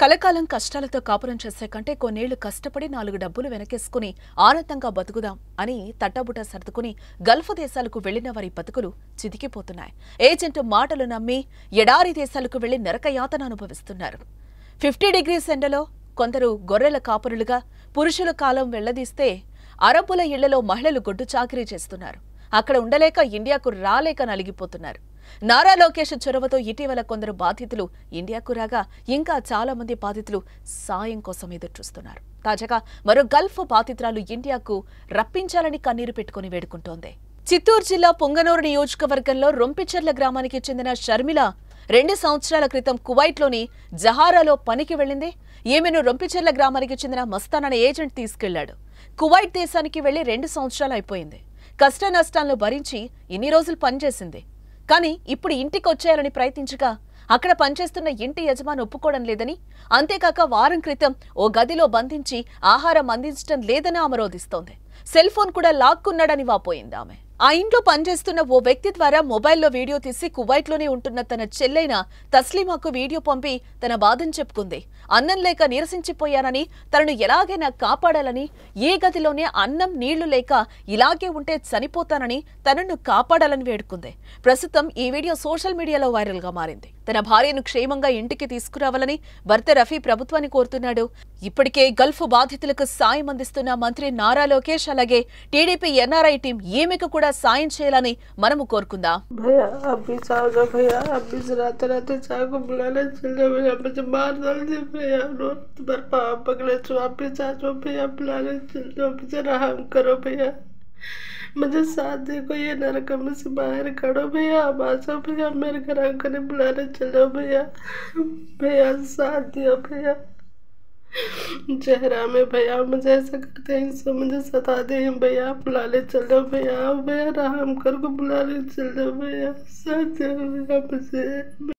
కలకాలం కష్టాలతో కాపురం చేసే కంటే కొన్నేళ్లు కష్టపడి నాలుగు డబ్బులు వెనకేసుకుని ఆనందంగా బతుకుదాం అని తట్టబుట సర్దుకుని గల్ఫ్ దేశాలకు వెళ్లిన వారి బతుకులు చితికిపోతున్నాయి ఏజెంట్ మాటలు నమ్మి ఎడారి దేశాలకు వెళ్లి నరకయాతన అనుభవిస్తున్నారు ఫిఫ్టీ డిగ్రీస్ ఎండలో కొందరు గొర్రెల కాపురులుగా పురుషుల కాలం వెళ్లదీస్తే అరబ్బుల ఇళ్లలో మహిళలు గొడ్డు చాకరీ చేస్తున్నారు అక్కడ ఉండలేక ఇండియాకు రాలేక నలిగిపోతున్నారు నారా లోకేష్ చొరవతో ఇటీవల కొందరు బాధితులు ఇండియాకు రాగా ఇంకా చాలా మంది బాధితులు సాయం కోసం ఎదురుచూస్తున్నారు తాజాగా మరో గల్ఫ్ బాధితురాలు ఇండియాకు రప్పించాలని కన్నీరు పెట్టుకుని వేడుకుంటోంది చిత్తూరు జిల్లా పొంగనూరు నియోజకవర్గంలో రొంపిచెర్ల గ్రామానికి చెందిన షర్మిల రెండు సంవత్సరాల క్రితం కువైట్లోని జహారాలో పనికి వెళ్లింది ఈమెను రొంపిచెర్ల గ్రామానికి చెందిన మస్తాన్ అనే ఏజెంట్ తీసుకెళ్లాడు కువైట్ దేశానికి వెళ్లి రెండు సంవత్సరాలు అయిపోయింది కష్ట నష్టాలను భరించి ఇన్ని రోజులు పనిచేసింది కానీ ఇప్పుడు ఇంటికి వచ్చేయాలని ప్రయత్నించగా అక్కడ పనిచేస్తున్న ఇంటి యజమాని ఒప్పుకోవడం లేదని అంతేకాక వారం క్రితం ఓ గదిలో బంధించి ఆహారం అందించడం లేదని ఆమె రోధిస్తోంది సెల్ ఫోన్ కూడా లాక్కున్నాడని వాపోయింది ఆమె ఆ ఇంట్లో పనిచేస్తున్న ఓ వ్యక్తి ద్వారా మొబైల్లో వీడియో తీసి కువైట్లోనే ఉంటున్న తన చెల్లైన తస్లీమాకు వీడియో పంపి తన బాధను చెప్పుకుంది అన్నం లేక నీరసించిపోయానని తనను ఎలాగైనా కాపాడాలని ఏ గదిలోనే అన్నం నీళ్లు లేక ఇలాగే ఉంటే చనిపోతానని తనను కాపాడాలని వేడుకుంది ప్రస్తుతం ఈ వీడియో సోషల్ మీడియాలో వైరల్గా మారింది తన భార్యను క్షేమంగా ఇంటికి తీసుకురావాలని భర్త రఫీ ప్రభుత్వాన్ని కోరుతున్నాడు ఇప్పటికే గల్ఫ్ బాధితులకు సాయం అందిస్తున్న మంత్రి నారా లోకేష్ అలాగే టీడీపీ ఎన్ఆర్ఐ టీం ఏమికి కూడా సాయం చేయాలని మనము కోరుకుందాం भैया मुझे मतलब साथ देखो ये में से बाहर करो भैया आप आ जाओ भैया मेरे घर आकर बुलाने चलो भैया भैया साथ दिया भैया चेहरा में भैया मुझे ऐसा करते हैं इनसे मुझे सता दे भैया बुला ले चलो भैया भैया राम कर को बुला ले चलो भैया सच भैया मुझे